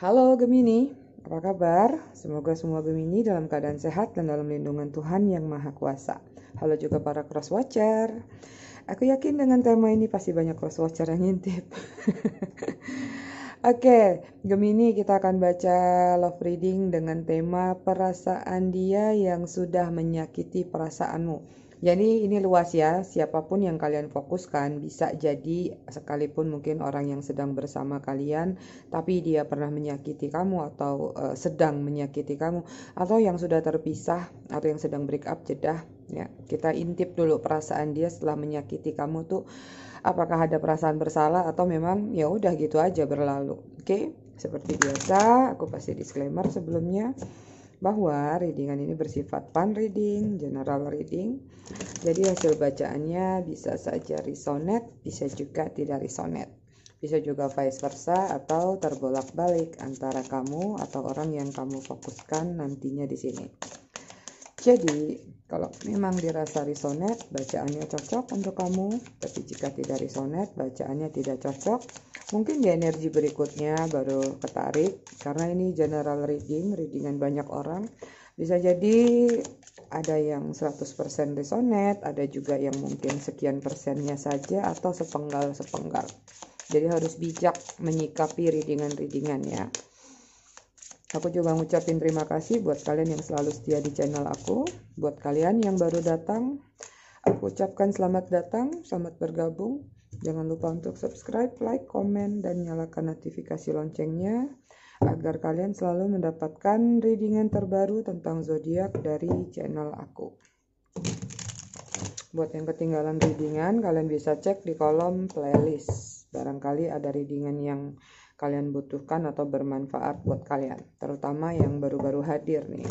Halo Gemini, apa kabar? Semoga semua Gemini dalam keadaan sehat dan dalam lindungan Tuhan yang Maha Kuasa. Halo juga para cross watcher. Aku yakin dengan tema ini pasti banyak cross watcher yang ngintip. Oke, okay, Gemini kita akan baca love reading dengan tema perasaan dia yang sudah menyakiti perasaanmu. Jadi ini luas ya, siapapun yang kalian fokuskan bisa jadi sekalipun mungkin orang yang sedang bersama kalian tapi dia pernah menyakiti kamu atau uh, sedang menyakiti kamu atau yang sudah terpisah atau yang sedang break up jedah ya. Kita intip dulu perasaan dia setelah menyakiti kamu tuh apakah ada perasaan bersalah atau memang ya udah gitu aja berlalu. Oke, okay? seperti biasa aku pasti disclaimer sebelumnya bahwa readingan ini bersifat pan reading, general reading. Jadi hasil bacaannya bisa saja risonet, bisa juga tidak risonet. Bisa juga vice versa atau terbolak-balik antara kamu atau orang yang kamu fokuskan nantinya di sini. Jadi, kalau memang dirasa risonet, bacaannya cocok untuk kamu, tapi jika tidak risonet, bacaannya tidak cocok, mungkin di energi berikutnya baru ketarik, karena ini general reading, readingan banyak orang, bisa jadi ada yang 100% risonet, ada juga yang mungkin sekian persennya saja, atau sepenggal-sepenggal. Jadi harus bijak menyikapi readingan-readingan ya. Aku juga ngucapin terima kasih buat kalian yang selalu setia di channel aku. Buat kalian yang baru datang, aku ucapkan selamat datang, selamat bergabung. Jangan lupa untuk subscribe, like, komen, dan nyalakan notifikasi loncengnya agar kalian selalu mendapatkan readingan terbaru tentang zodiak dari channel aku. Buat yang ketinggalan readingan, kalian bisa cek di kolom playlist. Barangkali ada readingan yang kalian butuhkan atau bermanfaat buat kalian, terutama yang baru-baru hadir nih.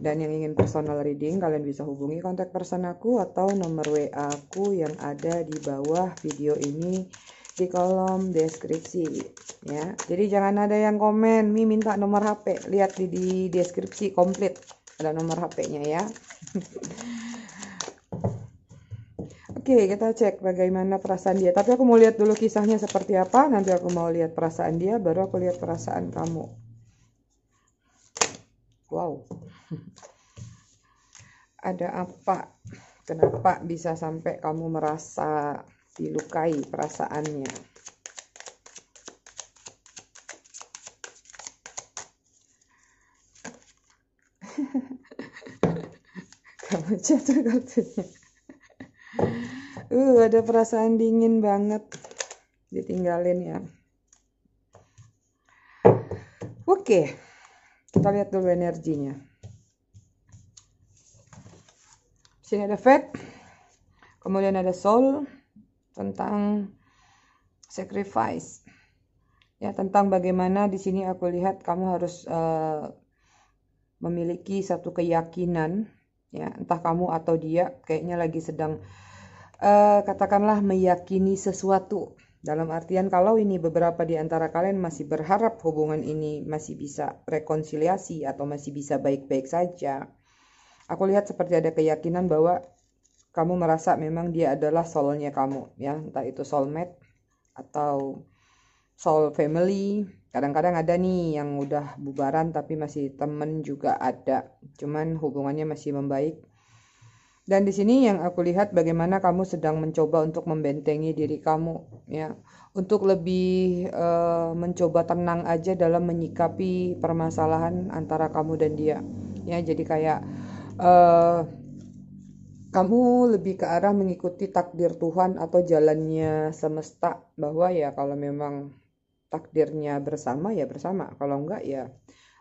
Dan yang ingin personal reading, kalian bisa hubungi kontak person aku atau nomor WA aku yang ada di bawah video ini di kolom deskripsi ya. Jadi jangan ada yang komen, "Mi minta nomor HP." Lihat di, di deskripsi komplit ada nomor HP-nya ya. Oke, kita cek bagaimana perasaan dia. Tapi aku mau lihat dulu kisahnya seperti apa. Nanti aku mau lihat perasaan dia, baru aku lihat perasaan kamu. Wow. Ada apa? Kenapa bisa sampai kamu merasa dilukai perasaannya? kamu jatuh kartunya uh ada perasaan dingin banget ditinggalin ya oke okay. kita lihat dulu energinya sini ada fat kemudian ada soul tentang sacrifice ya tentang bagaimana di sini aku lihat kamu harus uh, memiliki satu keyakinan ya entah kamu atau dia kayaknya lagi sedang uh, katakanlah meyakini sesuatu. Dalam artian kalau ini beberapa di antara kalian masih berharap hubungan ini masih bisa rekonsiliasi atau masih bisa baik-baik saja. Aku lihat seperti ada keyakinan bahwa kamu merasa memang dia adalah soulnya kamu ya, entah itu soulmate atau soul family. Kadang-kadang ada nih yang udah bubaran tapi masih temen juga ada. Cuman hubungannya masih membaik dan di sini yang aku lihat bagaimana kamu sedang mencoba untuk membentengi diri kamu ya, untuk lebih uh, mencoba tenang aja dalam menyikapi permasalahan antara kamu dan dia. Ya, jadi kayak uh, kamu lebih ke arah mengikuti takdir Tuhan atau jalannya semesta bahwa ya kalau memang takdirnya bersama ya bersama, kalau enggak ya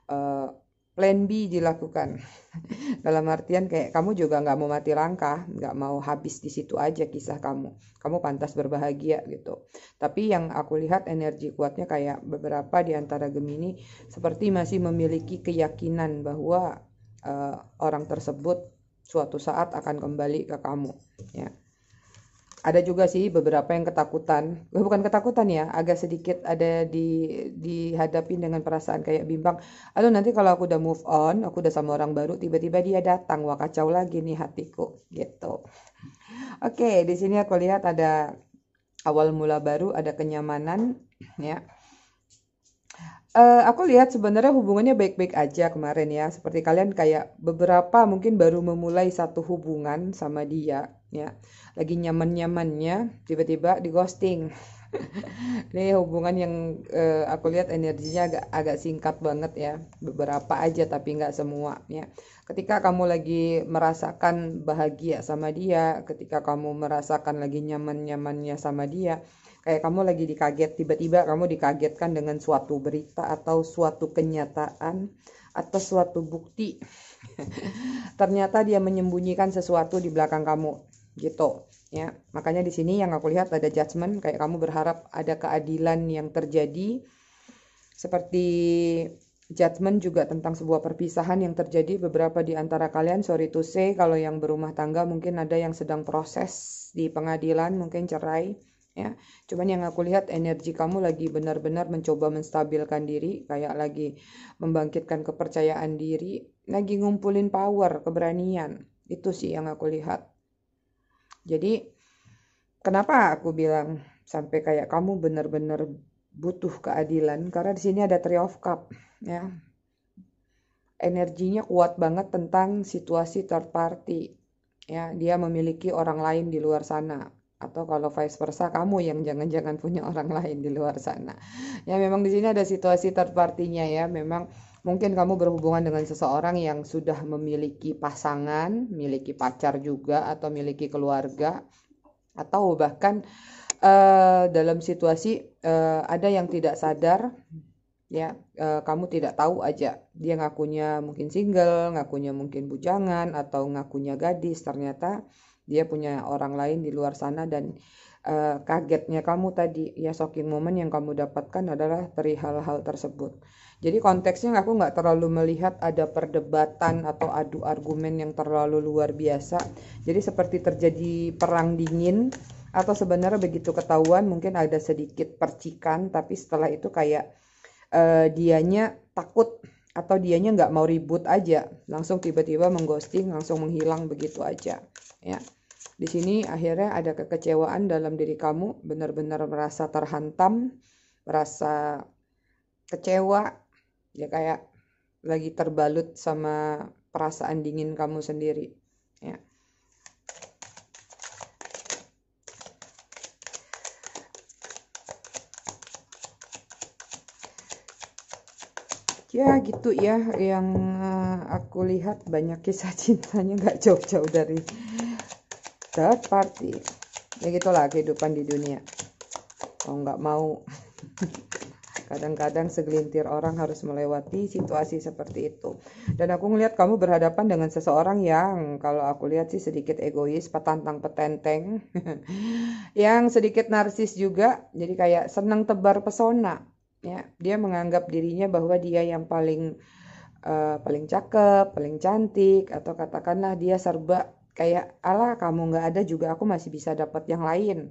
uh, plan B dilakukan. Dalam artian kayak kamu juga nggak mau mati langkah, nggak mau habis di situ aja kisah kamu. Kamu pantas berbahagia gitu. Tapi yang aku lihat energi kuatnya kayak beberapa di antara Gemini seperti masih memiliki keyakinan bahwa uh, orang tersebut suatu saat akan kembali ke kamu. Ya ada juga sih beberapa yang ketakutan eh, bukan ketakutan ya agak sedikit ada di dihadapin dengan perasaan kayak bimbang aduh nanti kalau aku udah move on aku udah sama orang baru tiba-tiba dia datang wah kacau lagi nih hatiku gitu oke di sini aku lihat ada awal mula baru ada kenyamanan ya Uh, aku lihat sebenarnya hubungannya baik-baik aja kemarin ya. Seperti kalian kayak beberapa mungkin baru memulai satu hubungan sama dia ya lagi nyaman nyamannya tiba-tiba di ghosting ini hubungan yang uh, aku lihat energinya agak agak singkat banget ya beberapa aja tapi nggak semua ya ketika kamu lagi merasakan bahagia sama dia ketika kamu merasakan lagi nyaman nyamannya sama dia kayak kamu lagi dikaget tiba-tiba kamu dikagetkan dengan suatu berita atau suatu kenyataan atau suatu bukti ternyata dia menyembunyikan sesuatu di belakang kamu gitu ya makanya di sini yang aku lihat ada judgment kayak kamu berharap ada keadilan yang terjadi seperti judgment juga tentang sebuah perpisahan yang terjadi beberapa di antara kalian sorry to say kalau yang berumah tangga mungkin ada yang sedang proses di pengadilan mungkin cerai ya cuman yang aku lihat energi kamu lagi benar-benar mencoba menstabilkan diri kayak lagi membangkitkan kepercayaan diri lagi ngumpulin power keberanian itu sih yang aku lihat jadi kenapa aku bilang sampai kayak kamu benar-benar butuh keadilan karena di sini ada three of cup ya energinya kuat banget tentang situasi third party ya dia memiliki orang lain di luar sana atau kalau vice versa kamu yang jangan-jangan punya orang lain di luar sana ya memang di sini ada situasi third partinya ya memang Mungkin kamu berhubungan dengan seseorang yang sudah memiliki pasangan, memiliki pacar juga, atau memiliki keluarga, atau bahkan uh, dalam situasi uh, ada yang tidak sadar, ya uh, kamu tidak tahu aja dia ngakunya mungkin single, ngakunya mungkin bujangan, atau ngakunya gadis, ternyata dia punya orang lain di luar sana dan uh, kagetnya kamu tadi ya shocking moment yang kamu dapatkan adalah perihal hal tersebut jadi konteksnya aku nggak terlalu melihat ada perdebatan atau adu argumen yang terlalu luar biasa jadi seperti terjadi perang dingin atau sebenarnya begitu ketahuan mungkin ada sedikit percikan tapi setelah itu kayak uh, dianya takut atau dianya nggak mau ribut aja langsung tiba-tiba mengghosting langsung menghilang begitu aja ya di sini akhirnya ada kekecewaan dalam diri kamu, benar-benar merasa terhantam, merasa kecewa, ya kayak lagi terbalut sama perasaan dingin kamu sendiri. Ya. Ya gitu ya yang eh, aku lihat banyak kisah cintanya nggak jauh-jauh dari third party begitulah ya kehidupan di dunia kalau nggak mau kadang-kadang segelintir orang harus melewati situasi seperti itu dan aku ngelihat kamu berhadapan dengan seseorang yang kalau aku lihat sih sedikit egois petantang petenteng yang sedikit narsis juga jadi kayak senang tebar pesona ya dia menganggap dirinya bahwa dia yang paling uh, paling cakep paling cantik atau katakanlah dia serba kayak Allah kamu nggak ada juga aku masih bisa dapat yang lain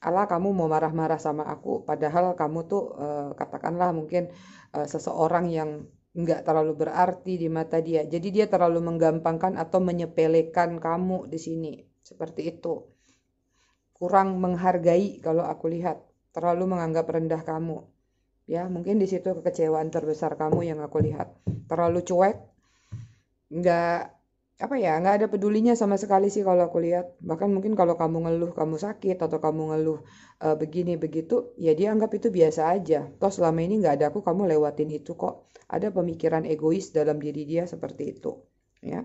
Allah kamu mau marah-marah sama aku padahal kamu tuh eh, katakanlah mungkin eh, seseorang yang nggak terlalu berarti di mata dia jadi dia terlalu menggampangkan atau menyepelekan kamu di sini seperti itu kurang menghargai kalau aku lihat terlalu menganggap rendah kamu ya mungkin di situ kekecewaan terbesar kamu yang aku lihat terlalu cuek nggak apa ya nggak ada pedulinya sama sekali sih kalau aku lihat bahkan mungkin kalau kamu ngeluh kamu sakit atau kamu ngeluh uh, begini begitu ya dia anggap itu biasa aja toh selama ini nggak ada aku kamu lewatin itu kok ada pemikiran egois dalam diri dia seperti itu ya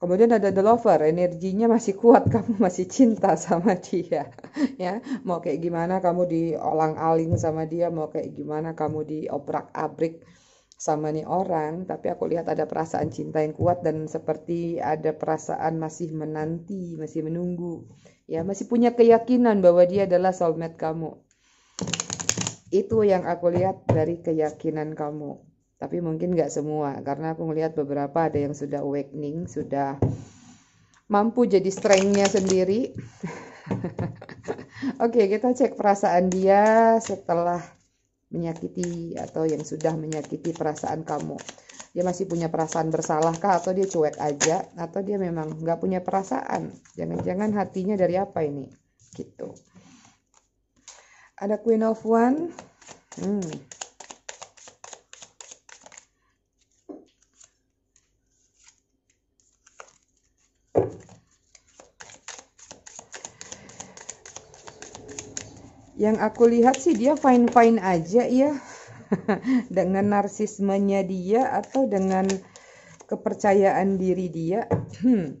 kemudian ada the lover energinya masih kuat kamu masih cinta sama dia ya mau kayak gimana kamu diolang aling sama dia mau kayak gimana kamu dioprak abrik sama nih orang, tapi aku lihat ada perasaan cinta yang kuat dan seperti ada perasaan masih menanti, masih menunggu. Ya, masih punya keyakinan bahwa dia adalah soulmate kamu. Itu yang aku lihat dari keyakinan kamu. Tapi mungkin nggak semua, karena aku melihat beberapa ada yang sudah awakening, sudah mampu jadi strengthnya sendiri. Oke, okay, kita cek perasaan dia setelah menyakiti atau yang sudah menyakiti perasaan kamu dia masih punya perasaan bersalah kah atau dia cuek aja atau dia memang nggak punya perasaan jangan-jangan hatinya dari apa ini gitu ada Queen of One hmm yang aku lihat sih dia fine fine aja ya dengan narsismenya dia atau dengan kepercayaan diri dia hmm.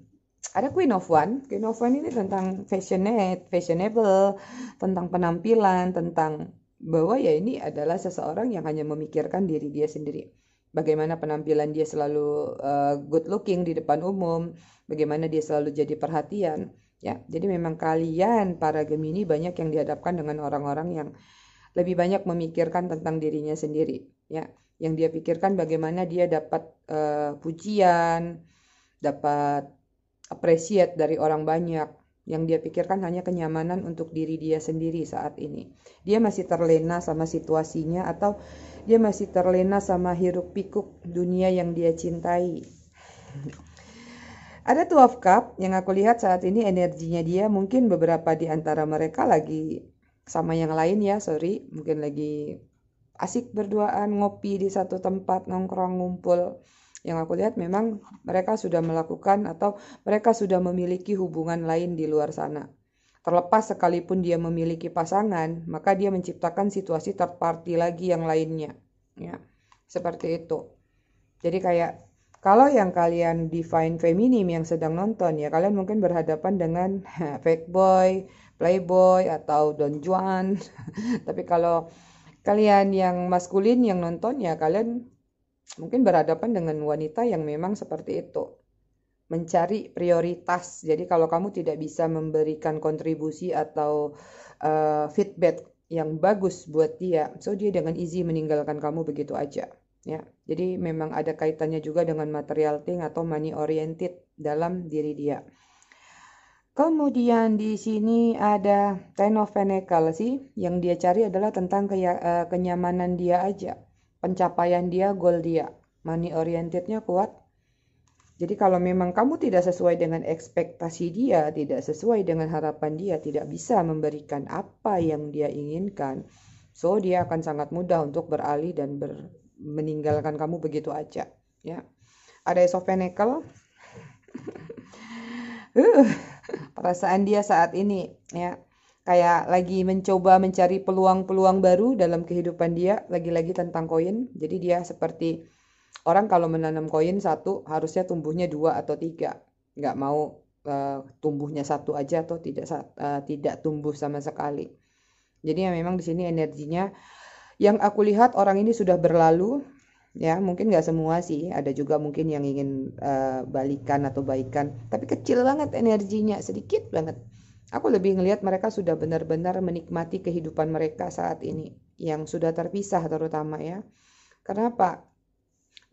ada Queen of One Queen of One ini tentang fashionate fashionable tentang penampilan tentang bahwa ya ini adalah seseorang yang hanya memikirkan diri dia sendiri bagaimana penampilan dia selalu uh, good looking di depan umum bagaimana dia selalu jadi perhatian Ya, jadi memang kalian para Gemini banyak yang dihadapkan dengan orang-orang yang lebih banyak memikirkan tentang dirinya sendiri, ya. Yang dia pikirkan bagaimana dia dapat uh, pujian, dapat apresiat dari orang banyak. Yang dia pikirkan hanya kenyamanan untuk diri dia sendiri saat ini. Dia masih terlena sama situasinya atau dia masih terlena sama hiruk pikuk dunia yang dia cintai. Ada 12 cup yang aku lihat saat ini energinya dia mungkin beberapa di antara mereka lagi sama yang lain ya, sorry, mungkin lagi asik berduaan, ngopi di satu tempat, nongkrong, ngumpul. Yang aku lihat memang mereka sudah melakukan atau mereka sudah memiliki hubungan lain di luar sana. Terlepas sekalipun dia memiliki pasangan, maka dia menciptakan situasi terparti lagi yang lainnya. Ya, seperti itu. Jadi kayak kalau yang kalian define feminim yang sedang nonton ya, kalian mungkin berhadapan dengan fake boy, playboy atau Don Juan. Tapi kalau kalian yang maskulin yang nonton ya, kalian mungkin berhadapan dengan wanita yang memang seperti itu mencari prioritas. Jadi kalau kamu tidak bisa memberikan kontribusi atau uh, feedback yang bagus buat dia, so dia dengan easy meninggalkan kamu begitu aja. Ya, jadi memang ada kaitannya juga dengan material thing atau money oriented dalam diri dia. Kemudian di sini ada Ten of Pentacles sih, yang dia cari adalah tentang e, kenyamanan dia aja, pencapaian dia, goal dia. Money orientednya kuat. Jadi kalau memang kamu tidak sesuai dengan ekspektasi dia, tidak sesuai dengan harapan dia, tidak bisa memberikan apa yang dia inginkan, so dia akan sangat mudah untuk beralih dan ber, meninggalkan kamu begitu aja ya ada Ace of uh, perasaan dia saat ini ya kayak lagi mencoba mencari peluang-peluang baru dalam kehidupan dia lagi-lagi tentang koin jadi dia seperti orang kalau menanam koin satu harusnya tumbuhnya dua atau tiga nggak mau uh, tumbuhnya satu aja atau tidak uh, tidak tumbuh sama sekali jadi ya memang di sini energinya yang aku lihat orang ini sudah berlalu ya mungkin nggak semua sih ada juga mungkin yang ingin uh, balikan atau baikan tapi kecil banget energinya sedikit banget aku lebih ngelihat mereka sudah benar-benar menikmati kehidupan mereka saat ini yang sudah terpisah terutama ya kenapa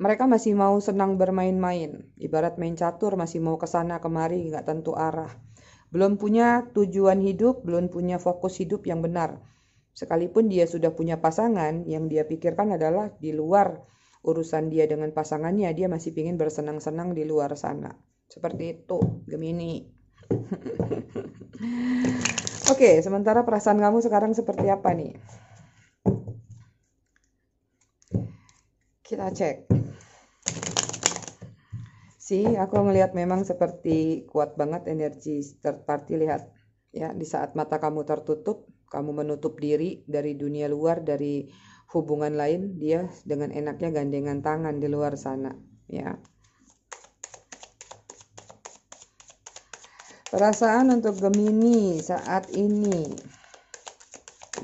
mereka masih mau senang bermain-main ibarat main catur masih mau kesana kemari nggak tentu arah belum punya tujuan hidup belum punya fokus hidup yang benar Sekalipun dia sudah punya pasangan, yang dia pikirkan adalah di luar urusan dia dengan pasangannya, dia masih ingin bersenang-senang di luar sana. Seperti itu, Gemini. Oke, sementara perasaan kamu sekarang seperti apa nih? Kita cek. Sih, aku melihat memang seperti kuat banget energi third party lihat Ya, di saat mata kamu tertutup, kamu menutup diri dari dunia luar, dari hubungan lain, dia dengan enaknya gandengan tangan di luar sana, ya. Perasaan untuk Gemini saat ini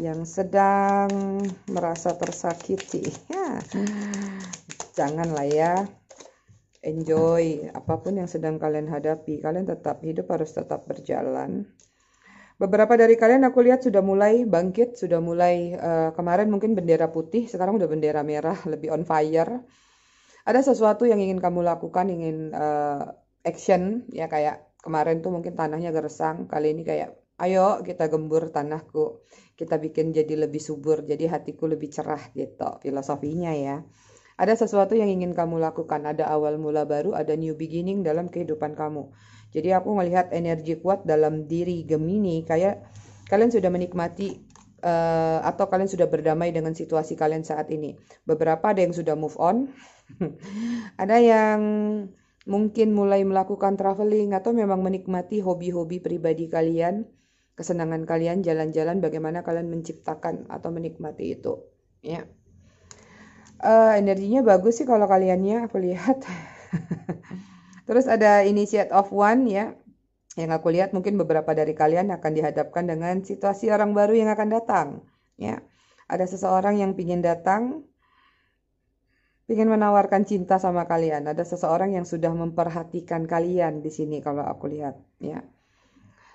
yang sedang merasa tersakiti, ya. lah ya enjoy apapun yang sedang kalian hadapi kalian tetap hidup harus tetap berjalan Beberapa dari kalian aku lihat sudah mulai bangkit, sudah mulai uh, kemarin mungkin bendera putih, sekarang udah bendera merah, lebih on fire. Ada sesuatu yang ingin kamu lakukan, ingin uh, action, ya kayak kemarin tuh mungkin tanahnya gersang, kali ini kayak ayo kita gembur tanahku, kita bikin jadi lebih subur, jadi hatiku lebih cerah gitu, filosofinya ya. Ada sesuatu yang ingin kamu lakukan, ada awal mula baru, ada new beginning dalam kehidupan kamu. Jadi aku melihat energi kuat dalam diri Gemini kayak kalian sudah menikmati uh, atau kalian sudah berdamai dengan situasi kalian saat ini. Beberapa ada yang sudah move on. ada yang mungkin mulai melakukan traveling atau memang menikmati hobi-hobi pribadi kalian, kesenangan kalian jalan-jalan bagaimana kalian menciptakan atau menikmati itu, ya. Uh, energinya bagus sih kalau kaliannya aku lihat. Terus ada initiate of one ya. Yang aku lihat mungkin beberapa dari kalian akan dihadapkan dengan situasi orang baru yang akan datang ya. Ada seseorang yang ingin datang ingin menawarkan cinta sama kalian. Ada seseorang yang sudah memperhatikan kalian di sini kalau aku lihat ya.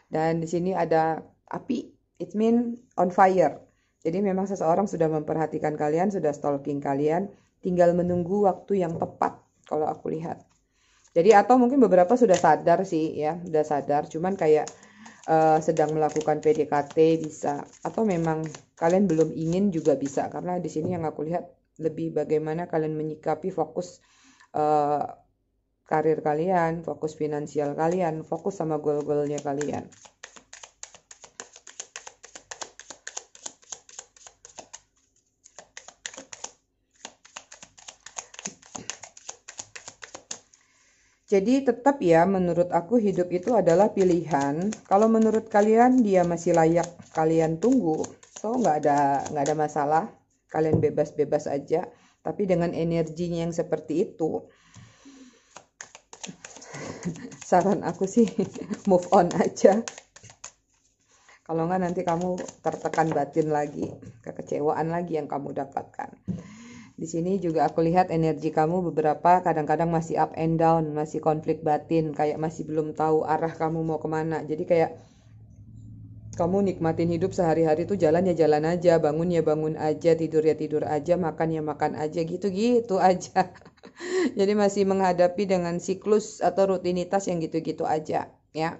Dan di sini ada api, it mean on fire. Jadi memang seseorang sudah memperhatikan kalian, sudah stalking kalian, tinggal menunggu waktu yang tepat kalau aku lihat jadi atau mungkin beberapa sudah sadar sih ya sudah sadar cuman kayak uh, sedang melakukan PDKT bisa atau memang kalian belum ingin juga bisa karena di sini yang aku lihat lebih bagaimana kalian menyikapi fokus uh, karir kalian, fokus finansial kalian, fokus sama goal-goalnya kalian. Jadi tetap ya menurut aku hidup itu adalah pilihan. Kalau menurut kalian dia masih layak kalian tunggu, so nggak ada nggak ada masalah. Kalian bebas-bebas aja. Tapi dengan energinya yang seperti itu, saran aku sih move on aja. Kalau nggak nanti kamu tertekan batin lagi, kekecewaan lagi yang kamu dapatkan. Di sini juga aku lihat energi kamu beberapa kadang-kadang masih up and down, masih konflik batin, kayak masih belum tahu arah kamu mau kemana. Jadi kayak kamu nikmatin hidup sehari-hari tuh jalan ya jalan aja, bangun ya bangun aja, tidur ya tidur aja, makan ya makan aja, gitu-gitu aja. Jadi masih menghadapi dengan siklus atau rutinitas yang gitu-gitu aja, ya.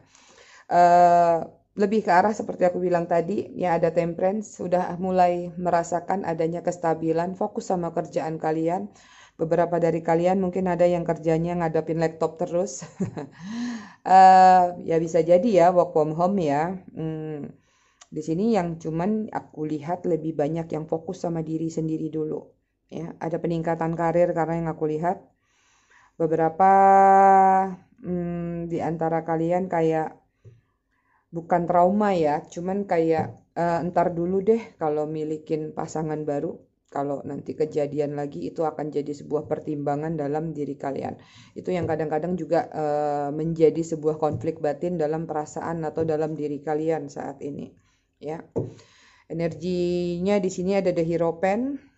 Uh, lebih ke arah seperti aku bilang tadi, ya ada temperance, sudah mulai merasakan adanya kestabilan, fokus sama kerjaan kalian. Beberapa dari kalian mungkin ada yang kerjanya ngadapin laptop terus. uh, ya bisa jadi ya, work from home ya. Hmm, di sini yang cuman aku lihat lebih banyak yang fokus sama diri sendiri dulu. Ya, ada peningkatan karir karena yang aku lihat beberapa hmm, di antara kalian kayak bukan trauma ya, cuman kayak uh, entar dulu deh kalau milikin pasangan baru, kalau nanti kejadian lagi itu akan jadi sebuah pertimbangan dalam diri kalian. Itu yang kadang-kadang juga uh, menjadi sebuah konflik batin dalam perasaan atau dalam diri kalian saat ini, ya. Energinya di sini ada The Hero Pen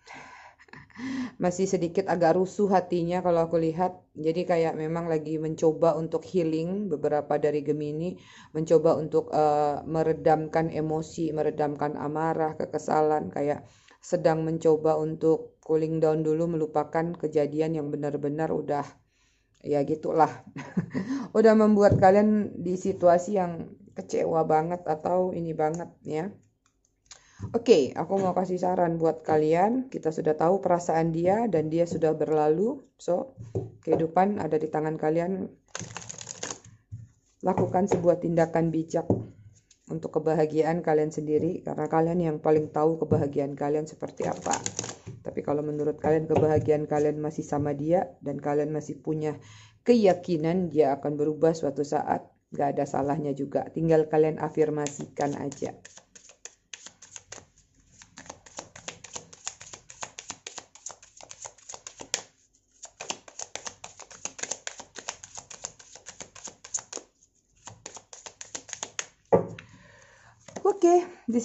masih sedikit agak rusuh hatinya kalau aku lihat. Jadi kayak memang lagi mencoba untuk healing beberapa dari Gemini, mencoba untuk uh, meredamkan emosi, meredamkan amarah, kekesalan, kayak sedang mencoba untuk cooling down dulu melupakan kejadian yang benar-benar udah ya gitulah. udah membuat kalian di situasi yang kecewa banget atau ini banget ya. Oke, okay, aku mau kasih saran buat kalian. Kita sudah tahu perasaan dia dan dia sudah berlalu. So, kehidupan ada di tangan kalian. Lakukan sebuah tindakan bijak untuk kebahagiaan kalian sendiri karena kalian yang paling tahu kebahagiaan kalian seperti apa. Tapi kalau menurut kalian kebahagiaan kalian masih sama dia dan kalian masih punya keyakinan dia akan berubah suatu saat, gak ada salahnya juga. Tinggal kalian afirmasikan aja.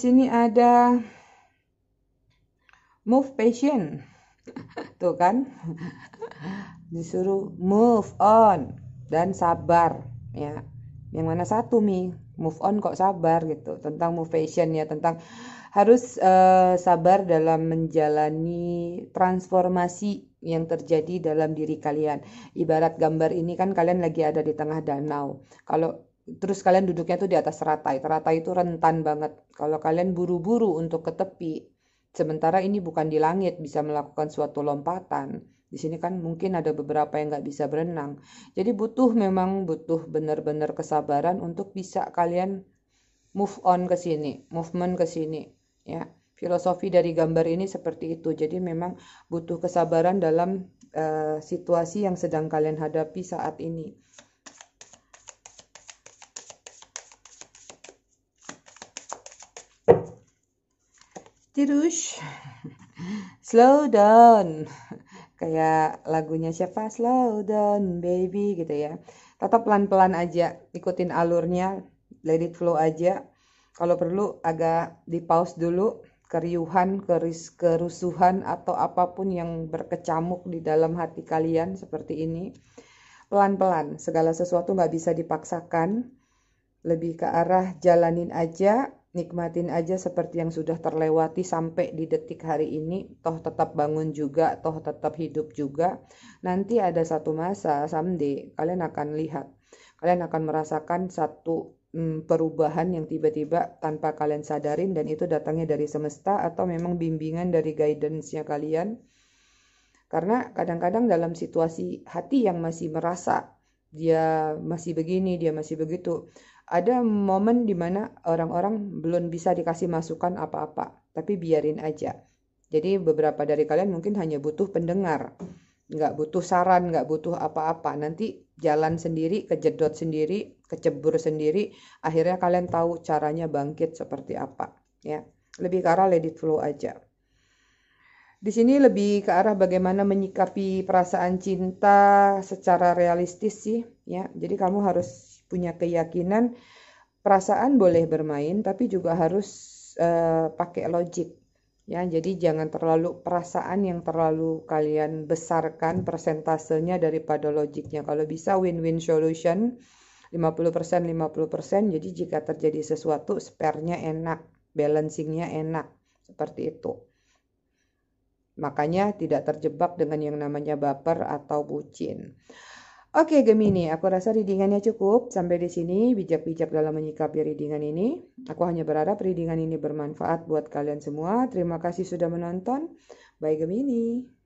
sini ada move patient. Tuh kan? Disuruh move on dan sabar ya. Yang mana satu mi Move on kok sabar gitu. Tentang move patient ya, tentang harus uh, sabar dalam menjalani transformasi yang terjadi dalam diri kalian. Ibarat gambar ini kan kalian lagi ada di tengah danau. Kalau terus kalian duduknya tuh di atas teratai. Teratai itu rentan banget. Kalau kalian buru-buru untuk ke tepi, sementara ini bukan di langit bisa melakukan suatu lompatan. Di sini kan mungkin ada beberapa yang nggak bisa berenang. Jadi butuh memang butuh benar-benar kesabaran untuk bisa kalian move on ke sini, movement ke sini, ya. Filosofi dari gambar ini seperti itu. Jadi memang butuh kesabaran dalam uh, situasi yang sedang kalian hadapi saat ini. Tirush slow down kayak lagunya siapa slow down baby gitu ya tetap pelan-pelan aja ikutin alurnya let it flow aja kalau perlu agak di pause dulu keriuhan, keris, kerusuhan atau apapun yang berkecamuk di dalam hati kalian seperti ini. Pelan-pelan, segala sesuatu nggak bisa dipaksakan. Lebih ke arah jalanin aja, nikmatin aja seperti yang sudah terlewati sampai di detik hari ini toh tetap bangun juga toh tetap hidup juga nanti ada satu masa someday kalian akan lihat kalian akan merasakan satu hmm, perubahan yang tiba-tiba tanpa kalian sadarin dan itu datangnya dari semesta atau memang bimbingan dari guidance-nya kalian karena kadang-kadang dalam situasi hati yang masih merasa dia masih begini dia masih begitu ada momen dimana orang-orang belum bisa dikasih masukan apa-apa, tapi biarin aja. Jadi beberapa dari kalian mungkin hanya butuh pendengar, nggak butuh saran, nggak butuh apa-apa. Nanti jalan sendiri, kejedot sendiri, kecebur sendiri, akhirnya kalian tahu caranya bangkit seperti apa. Ya, lebih ke arah let it flow aja. Di sini lebih ke arah bagaimana menyikapi perasaan cinta secara realistis sih, ya. Jadi kamu harus punya keyakinan perasaan boleh bermain tapi juga harus uh, pakai logik. Ya, jadi jangan terlalu perasaan yang terlalu kalian besarkan persentasenya daripada logiknya. Kalau bisa win-win solution 50% 50%. Jadi jika terjadi sesuatu spare-nya enak, balancingnya enak. Seperti itu. Makanya tidak terjebak dengan yang namanya baper atau bucin. Oke Gemini, aku rasa readingannya cukup. Sampai di sini bijak-bijak dalam menyikapi readingan ini. Aku hanya berharap readingan ini bermanfaat buat kalian semua. Terima kasih sudah menonton. Bye Gemini.